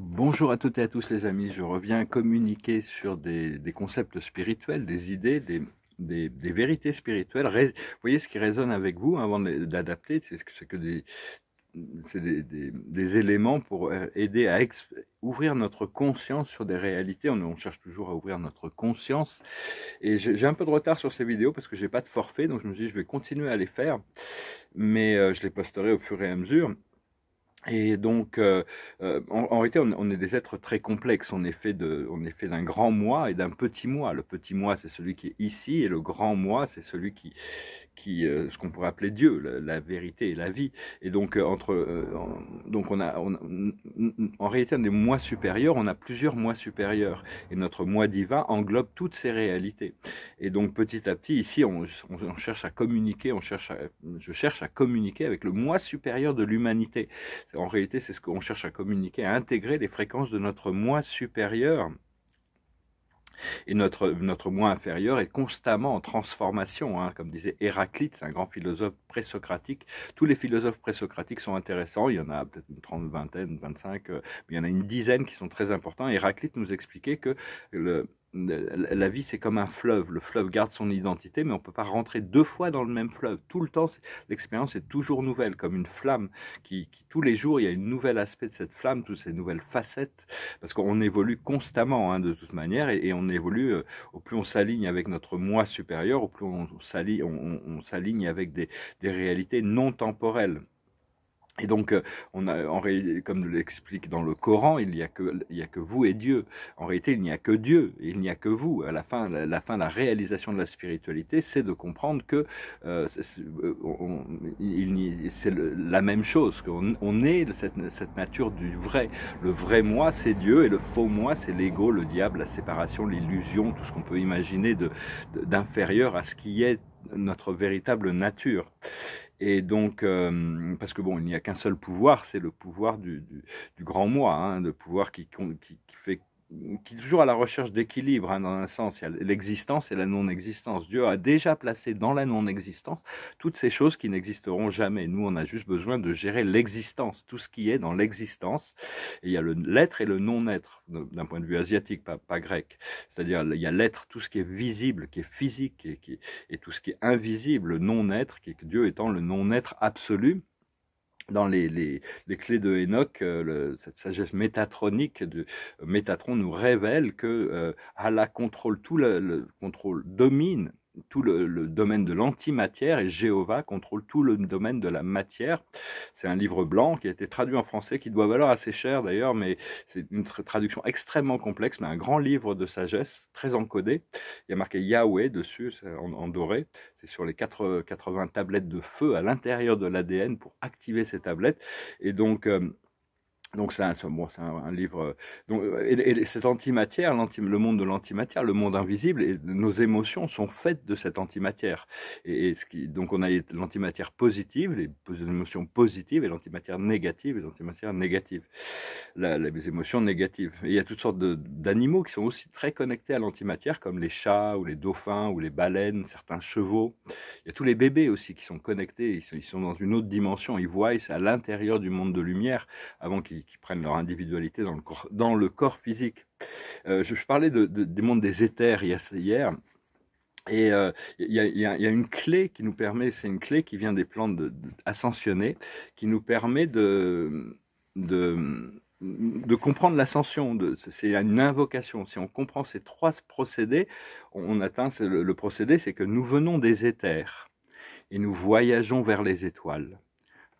Bonjour à toutes et à tous les amis, je reviens communiquer sur des, concepts spirituels, des idées, des, vérités spirituelles. voyez ce qui résonne avec vous hein, avant d'adapter, c'est que, que des, des, des, éléments pour aider à ouvrir notre conscience sur des réalités. On, cherche toujours à ouvrir notre conscience. Et j'ai un peu de retard sur ces vidéos parce que j'ai pas de forfait, donc je me dis je vais continuer à les faire, mais euh, je les posterai au fur et à mesure. Et donc, euh, euh, en, réalité, on, on, est des êtres très complexes. On est fait d'un grand moi et d'un petit moi. Le petit moi, c'est celui qui est ici, et le grand moi, c'est celui qui, euh, ce qu'on pourrait appeler Dieu, la, vérité et la vie. Et donc, euh, entre, euh, donc on a, en réalité, des mois supérieurs, on a plusieurs mois supérieurs, et notre moi divin englobe toutes ces réalités. Et donc, petit à petit, ici, on, cherche à communiquer, on cherche à, je cherche à communiquer avec le moi supérieur de l'humanité. En réalité, c'est ce qu'on cherche à communiquer, à intégrer les fréquences de notre moi supérieur et notre, notre moi inférieur est constamment en transformation, hein. comme disait Héraclite, un grand philosophe présocratique. Tous les philosophes présocratiques sont intéressants, il y en a peut-être une trente, vingtaine, vingt-cinq, euh, mais il y en a une dizaine qui sont très importants. Héraclite nous expliquait que la vie, c'est comme un fleuve. Le fleuve garde son identité, mais on ne peut pas rentrer deux fois dans le même fleuve. Tout le temps, l'expérience est toujours nouvelle, comme une flamme qui, tous les jours, il y a un nouvel aspect de cette flamme, toutes ces nouvelles facettes, parce qu'on évolue constamment, hein, de toute manière, et, on évolue, euh, au plus on s'aligne avec notre moi supérieur, au plus on, s'aligne avec des réalités non temporelles. Et donc, euh, on a, en comme l'explique dans le Coran, il n'y a, que, il y a que vous et Dieu. En réalité, il n'y a que Dieu, il n'y a que vous. À la fin, la, fin, la réalisation de la spiritualité, c'est de comprendre que euh, c'est euh, la même chose, qu'on est cette, cette nature du vrai. Le vrai moi, c'est Dieu, et le faux moi, c'est l'ego, le diable, la séparation, l'illusion, tout ce qu'on peut imaginer d'inférieur de, d'inférieur à ce qui est notre véritable nature. Et donc, euh, parce que bon, il n'y a qu'un seul pouvoir, c'est le pouvoir du, du, du grand moi, hein, le pouvoir qui, qui, qui fait qui est toujours à la recherche d'équilibre, hein, dans un sens, il y a l'existence et la non-existence. Dieu a déjà placé dans la non-existence toutes ces choses qui n'existeront jamais. Nous, on a juste besoin de gérer l'existence, tout ce qui est dans l'existence. Il y a l'être et le non-être, d'un point de vue asiatique, pas, grec. C'est-à-dire, il y a l'être, tout ce qui est visible, qui est physique, et, tout ce qui est invisible, le non-être, qui Dieu étant le non-être absolu dans les, les, les, clés de Enoch, euh, cette sagesse métatronique de euh, Métatron nous révèle que euh, Allah contrôle tout, le, contrôle domine tout le, domaine de l'antimatière et Jéhovah contrôle tout le domaine de la matière. C'est un livre blanc qui a été traduit en français, qui doit valoir assez cher d'ailleurs, mais c'est une traduction extrêmement complexe, mais un grand livre de sagesse, très encodé. Il y a marqué Yahweh dessus, en, doré. C'est sur les 80 tablettes de feu à l'intérieur de l'ADN pour activer ces tablettes. Et donc... Euh, donc c'est un, bon, un, un, livre. Euh, donc, euh, et, cette antimatière, le monde de l'antimatière, le monde invisible, et nos émotions sont faites de cette antimatière. Et, ce qui, donc on a l'antimatière positive, les, émotions positives, et l'antimatière négative, et l'antimatière négative, les émotions négatives. il y a toutes sortes d'animaux qui sont aussi très connectés à l'antimatière, comme les chats ou les dauphins ou les baleines, certains chevaux. Il y a tous les bébés aussi qui sont connectés. Ils sont, dans une autre dimension. Ils voient, c'est à l'intérieur du monde de lumière avant qu'ils qui, prennent leur individualité dans le corps, dans le corps physique. Euh, je, parlais de, de, des mondes des éthers hier. Et euh, il y, a, une clé qui nous permet, c'est une clé qui vient des plantes ascensionnées, qui nous permet de, de, de comprendre l'ascension. C'est une invocation. Si on comprend ces trois procédés, on, atteint le, le procédé, c'est que nous venons des éthers et nous voyageons vers les étoiles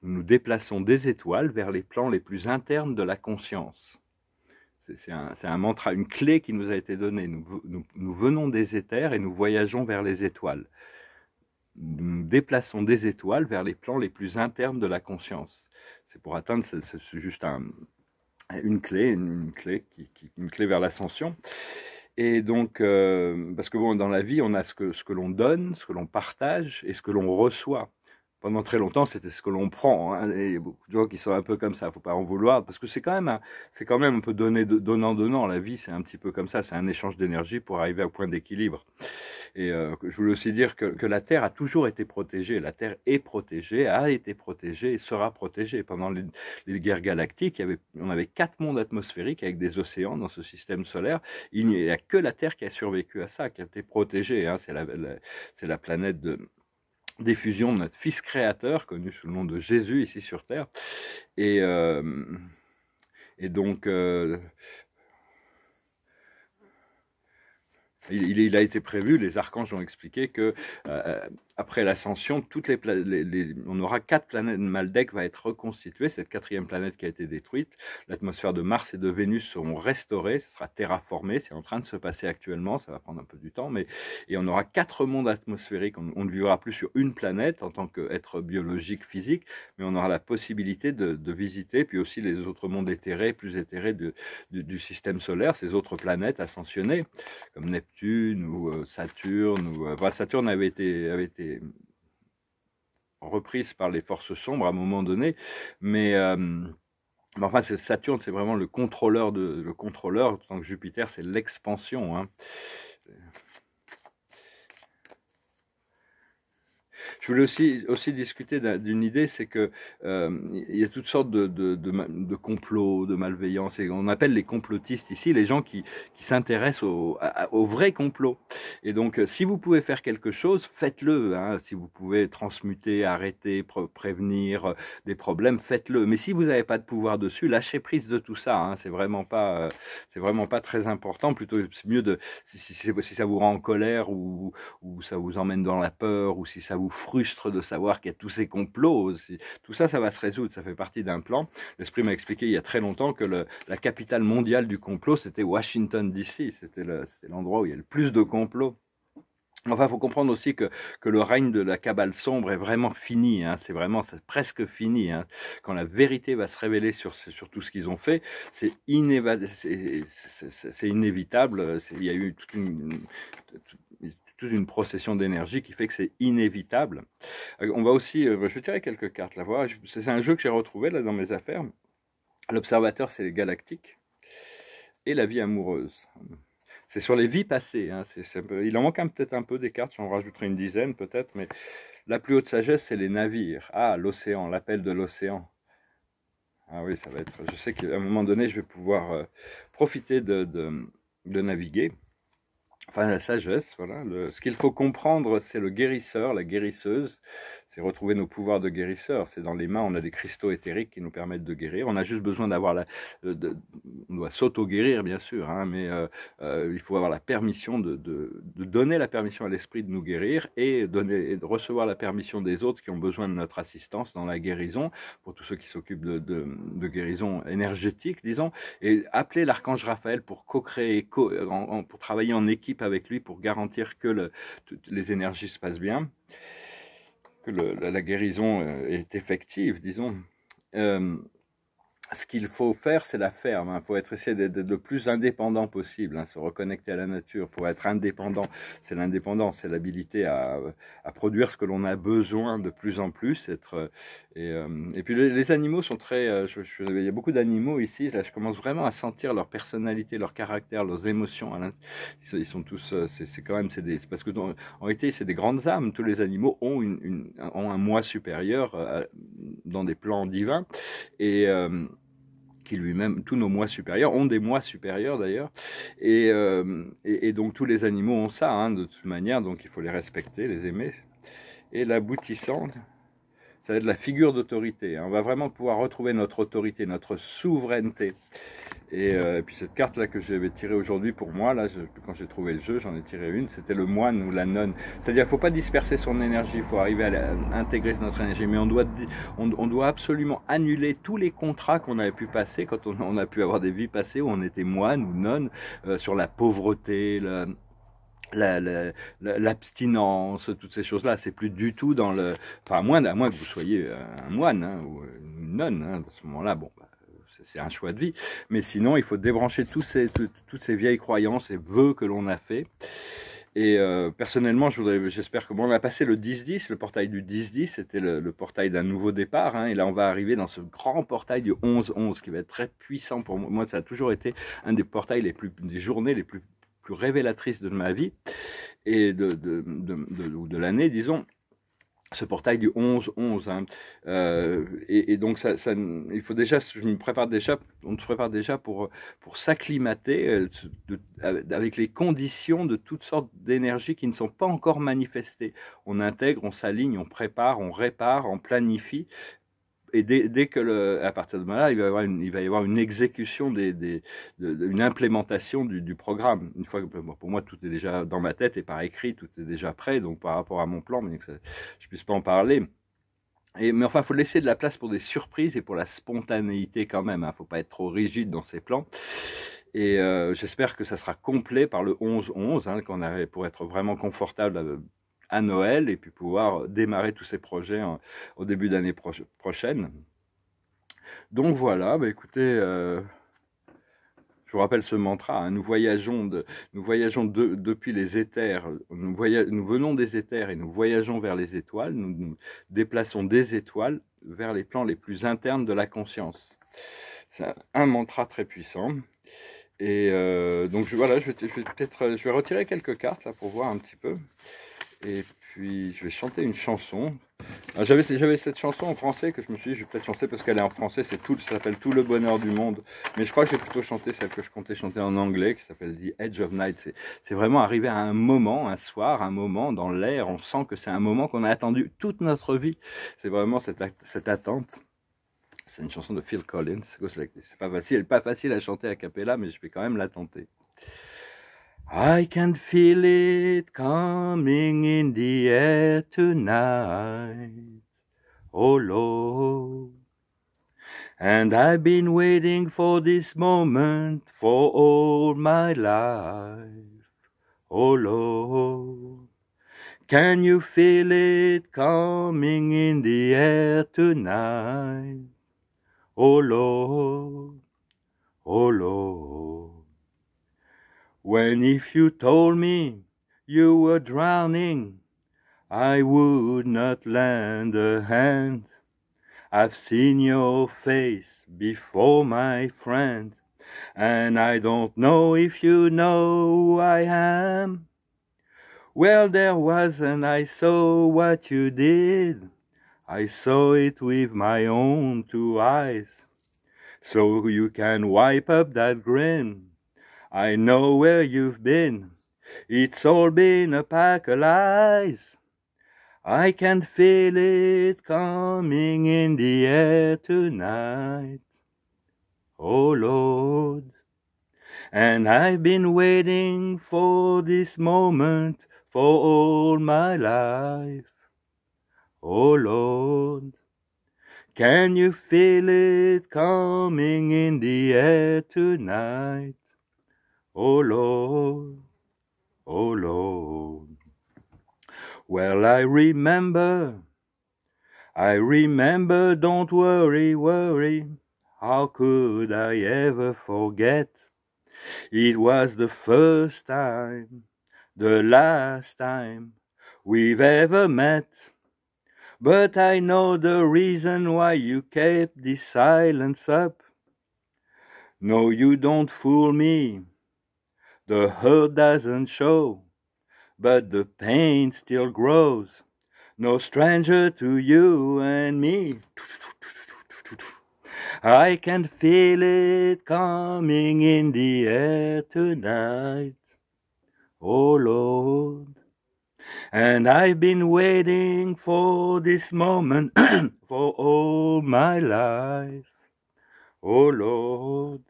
nous déplaçons des étoiles vers les plans les plus internes de la conscience. C'est un, mantra, une clé qui nous a été donnée. Nous, venons des éthers et nous voyageons vers les étoiles. Nous déplaçons des étoiles vers les plans les plus internes de la conscience. C'est pour atteindre, c'est juste une clé, une, clé, qui, une clé vers l'ascension. Et donc, euh, parce que bon, dans la vie, on a que, ce que l'on donne, ce que l'on partage et ce que l'on reçoit pendant très longtemps, c'était ce que l'on prend. Hein. il y a beaucoup de gens qui sont un peu comme ça. il ne Faut pas en vouloir parce que c'est quand même, c'est quand même un peu donnant, donnant. La vie, c'est un petit peu comme ça. C'est un échange d'énergie pour arriver au point d'équilibre. Et euh, je voulais aussi dire que, la Terre a toujours été protégée. La Terre est protégée, a été protégée et sera protégée. Pendant les, guerres galactiques, y avait, on avait quatre mondes atmosphériques avec des océans dans ce système solaire. Il n'y a que la Terre qui a survécu à ça, qui a été protégée. Hein. c'est la planète de Diffusion de notre Fils créateur, connu sous le nom de Jésus ici sur Terre. Et, euh, et donc, euh, il, a été prévu, les archanges ont expliqué que... Euh, après l'ascension, toutes les, on aura quatre planètes. Maldek va être reconstituée, cette quatrième planète qui a été détruite. L'atmosphère de Mars et de Vénus seront restaurées, ce sera terraformé. C'est en train de se passer actuellement, ça va prendre un peu du temps, mais et on aura quatre mondes atmosphériques. On, ne vivra plus sur une planète en tant qu'être biologique, physique, mais on aura la possibilité de, visiter, puis aussi les autres mondes éthérés, plus éthérés du système solaire, ces autres planètes ascensionnées, comme Neptune ou euh, Saturne. Ou, euh, Saturne avait été reprise par les forces sombres à un moment donné, mais euh, enfin, Saturne, c'est vraiment le contrôleur de le contrôleur, tant que Jupiter, c'est l'expansion. Hein. Je voulais aussi, aussi discuter d'une idée, c'est que euh, il y a toutes sortes de, de, de, de complots, de malveillances, et on appelle les complotistes ici les gens qui, qui s'intéressent au, au, vrai complot. Et donc, euh, si vous pouvez faire quelque chose, faites-le. Hein. Si vous pouvez transmuter, arrêter, prévenir euh, des problèmes, faites-le. Mais si vous n'avez pas de pouvoir dessus, lâchez prise de tout ça. Hein. C'est vraiment pas, c'est vraiment pas très important. Plutôt, c'est mieux de si, si, ça vous rend en colère ou, ou ça vous emmène dans la peur ou si ça vous frustre de savoir qu'il y a tous ces complots. Tout ça, ça va se résoudre, ça fait partie d'un plan. L'esprit m'a expliqué il y a très longtemps que la capitale mondiale du complot, c'était Washington, D.C. C'était l'endroit où il y a le plus de complots. Enfin, il faut comprendre aussi que, que, le règne de la cabale sombre est vraiment fini. Hein. C'est vraiment presque fini. Hein. Quand la vérité va se révéler sur, sur tout ce qu'ils ont fait, c'est inévitable. Il y a eu une, toute une procession d'énergie qui fait que c'est inévitable. Euh, on va aussi, euh, je vais tirer quelques cartes là, voir. C'est un jeu que j'ai retrouvé là dans mes affaires. L'observateur, c'est les galactiques et la vie amoureuse. C'est sur les vies passées. Hein. il en manque peut-être un peu des cartes, j'en rajouterai une dizaine peut-être, mais la plus haute sagesse, c'est les navires. Ah, l'océan, l'appel de l'océan. Ah oui, ça va être... Je sais qu'à un moment donné, je vais pouvoir euh, profiter de, de, de naviguer enfin la sagesse, voilà. Le, ce qu'il faut comprendre, c'est le guérisseur, la guérisseuse, retrouver nos pouvoirs de guérisseurs. C'est dans les mains, on a des cristaux éthériques qui nous permettent de guérir. On a juste besoin d'avoir la... Euh, on doit s'auto-guérir, bien sûr, hein, mais euh, euh, il faut avoir la permission de, de, donner la permission à l'esprit de nous guérir et, donner, et de recevoir la permission des autres qui ont besoin de notre assistance dans la guérison, pour tous ceux qui s'occupent de, de, guérison énergétique, disons, et appeler l'archange Raphaël pour co-créer, co pour travailler en équipe avec lui, pour garantir que le, toutes les énergies se passent bien la, guérison euh, est effective, disons, euh, ce qu'il faut faire, c'est la ferme. Il hein. faut être essayer d'être le plus indépendant possible, hein, se reconnecter à la nature. Pour être indépendant, c'est l'indépendance, c'est l'habilité à, à, produire ce que l'on a besoin de plus en plus. Être, euh, et, euh, et puis les, animaux sont très. Euh, je, il y a beaucoup d'animaux ici. Là, je commence vraiment à sentir leur personnalité, leur caractère, leurs émotions. ils sont tous. C'est quand même. Des, parce que dans, en réalité, c'est des grandes âmes. Tous les animaux ont, une, ont un moi supérieur dans des plans divins. Et qui lui-même, tous nos mois supérieurs, ont des mois supérieurs d'ailleurs, et, euh, donc tous les animaux ont ça, hein, de toute manière, donc il faut les respecter, les aimer. Et l'aboutissant, ça va être la figure d'autorité. On va vraiment pouvoir retrouver notre autorité, notre souveraineté. Euh, et, puis cette carte là que j'avais tirée aujourd'hui pour moi, là, quand j'ai trouvé le jeu, j'en ai tiré une, c'était le moine ou la nonne. C'est-à-dire faut pas disperser son énergie, il faut arriver à, intégrer notre énergie. Mais on doit, on, doit absolument annuler tous les contrats qu'on avait pu passer quand on, a pu avoir des vies passées où on était moine ou nonne, euh, sur la pauvreté, la, l'abstinence, toutes ces choses-là, c'est plus du tout dans le... Enfin, à moins, à moins que vous soyez un moine hein, ou une nonne, hein, à ce moment-là, bon, bah, c'est un choix de vie. Mais sinon, il faut débrancher toutes ces vieilles croyances et vœux que l'on a fait. Et euh, personnellement, j'espère que bon, on a passé le 10-10, le portail du 10-10, c'était le, portail d'un nouveau départ. Hein. et là, on va arriver dans ce grand portail du 11-11 qui va être très puissant pour moi. ça a toujours été un des portails les plus, des journées les plus, plus révélatrices de ma vie et de, de, de l'année, disons ce portail du 11-11. Hein. Euh, et, donc, ça, il faut déjà, je me prépare déjà, on se prépare déjà pour, pour s'acclimater euh, avec les conditions de toutes sortes d'énergies qui ne sont pas encore manifestées. On intègre, on s'aligne, on prépare, on répare, on planifie et dès, dès que le, à partir de là, il va y avoir une, il va y avoir une exécution, des, des une implémentation du, programme. Une fois pour moi, tout est déjà dans ma tête et par écrit, tout est déjà prêt. Donc par rapport à mon plan, mais que je puisse pas en parler. Et, mais enfin, il faut laisser de la place pour des surprises et pour la spontanéité quand même. Il hein. ne faut pas être trop rigide dans ses plans. Et euh, j'espère que ça sera complet par le 11-11, hein, qu'on pour être vraiment confortable euh, à Noël et puis pouvoir démarrer tous ces projets hein, au début d'année prochaine. Donc voilà, bah écoutez, euh, je vous rappelle ce mantra, hein, nous voyageons, nous voyageons depuis les éthers, nous, venons des éthers et nous voyageons vers les étoiles, nous nous déplaçons des étoiles vers les plans les plus internes de la conscience. C'est un, mantra très puissant. Et euh, donc voilà, je vais, je vais peut-être je vais retirer quelques cartes là, pour voir un petit peu. Et puis, je vais chanter une chanson. Ah, j'avais cette chanson en français que je me suis dit, je vais peut-être chanter parce qu'elle est en français, c'est tout, ça s'appelle Tout le bonheur du monde. Mais je crois que j'ai plutôt chanter celle que je comptais chanter en anglais, qui s'appelle The Edge of Night. C'est vraiment arrivé à un moment, un soir, un moment dans l'air, on sent que c'est un moment qu'on a attendu toute notre vie. C'est vraiment cette, cette attente. C'est une chanson de Phil Collins, c'est pas facile, pas facile à chanter à cappella, mais je vais quand même la tenter. I can feel it coming in the air tonight, oh Lord. And I've been waiting for this moment for all my life, oh Lord. Can you feel it coming in the air tonight, oh Lord, oh Lord. When if you told me you were drowning, I would not lend a hand. I've seen your face before, my friend, and I don't know if you know who I am. Well, there was, and I saw what you did. I saw it with my own two eyes. So you can wipe up that grin I know where you've been. It's all been a pack of lies. I can feel it coming in the air tonight. Oh Lord. And I've been waiting for this moment for all my life. Oh Lord. Can you feel it coming in the air tonight? Oh Lord, oh Lord. Well, I remember, I remember, don't worry, worry. How could I ever forget? It was the first time, the last time we've ever met. But I know the reason why you kept this silence up. No, you don't fool me. The hurt doesn't show, but the pain still grows. No stranger to you and me. I can feel it coming in the air tonight. Oh Lord. And I've been waiting for this moment for all my life. Oh Lord.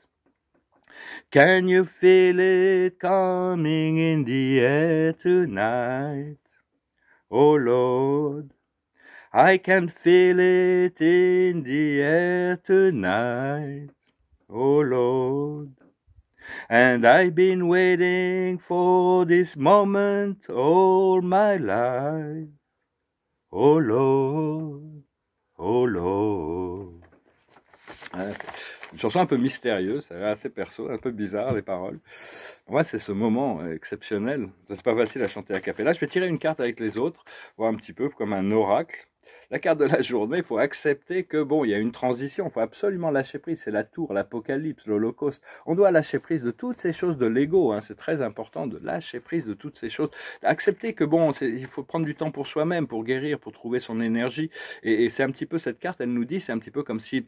Can you feel it coming in the air tonight? Oh Lord, I can feel it in the air tonight. Oh Lord, and I've been waiting for this moment all my life. Oh Lord, oh Lord. Une chanson un peu mystérieuse, assez perso, un peu bizarre les paroles. Moi, c'est ce moment euh, exceptionnel. C'est pas facile à chanter à cappella. Je vais tirer une carte avec les autres, voir un petit peu comme un oracle. La carte de la journée, il faut accepter que bon, il y a une transition, il faut absolument lâcher prise. C'est la tour, l'apocalypse, l'holocauste. On doit lâcher prise de toutes ces choses de l'ego. Hein. C'est très important de lâcher prise de toutes ces choses. Accepter que bon, il faut prendre du temps pour soi-même, pour guérir, pour trouver son énergie. et c'est un petit peu cette carte, elle nous dit, c'est un petit peu comme si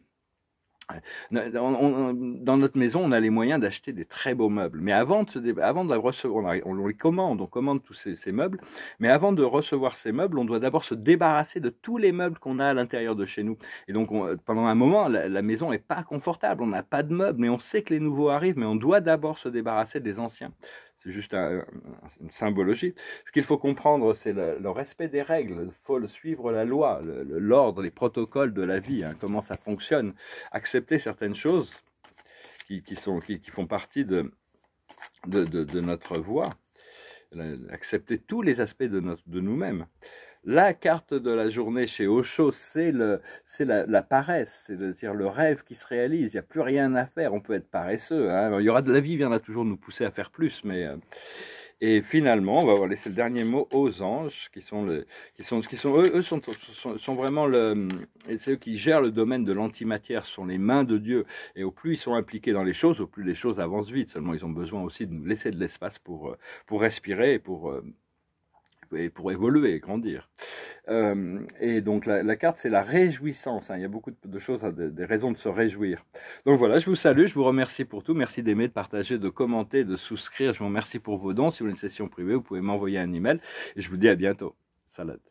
dans notre maison, on a les moyens d'acheter des très beaux meubles. Mais avant de, recevoir, on, les commande, on commande tous ces, meubles. Mais avant de recevoir ces meubles, on doit d'abord se débarrasser de tous les meubles qu'on a à l'intérieur de chez nous. Et donc, pendant un moment, la maison n'est pas confortable. On n'a pas de meubles, mais on sait que les nouveaux arrivent. Mais on doit d'abord se débarrasser des anciens. C'est juste une symbologie. Ce qu'il faut comprendre, c'est le, respect des règles. Il faut suivre la loi, l'ordre, les protocoles de la vie, hein, comment ça fonctionne. Accepter certaines choses qui, qui sont, qui, font partie de, de, de notre voie. Accepter tous les aspects de, notre, de nous-mêmes. La carte de la journée chez Ocho, c'est la, la paresse, c'est-à-dire le rêve qui se réalise. Il n'y a plus rien à faire, on peut être paresseux. Hein. il y aura de la vie, viendra toujours nous pousser à faire plus, mais... Euh, et finalement, on va laisser le dernier mot aux anges, qui sont, qui qui sont eux, sont, sont, vraiment le, c'est eux qui gèrent le domaine de l'antimatière, sont les mains de Dieu. Et au plus ils sont impliqués dans les choses, au plus les choses avancent vite. Seulement, ils ont besoin aussi de nous laisser de l'espace pour, euh, pour respirer et pour, euh, et pour évoluer et grandir. Euh, et donc la, carte, c'est la réjouissance. Hein. Il y a beaucoup de, choses, des raisons de se réjouir. Donc voilà, je vous salue, je vous remercie pour tout. Merci d'aimer, de partager, de commenter, de souscrire. Je vous remercie pour vos dons. Si vous voulez une session privée, vous pouvez m'envoyer un email. Et je vous dis à bientôt. Salade.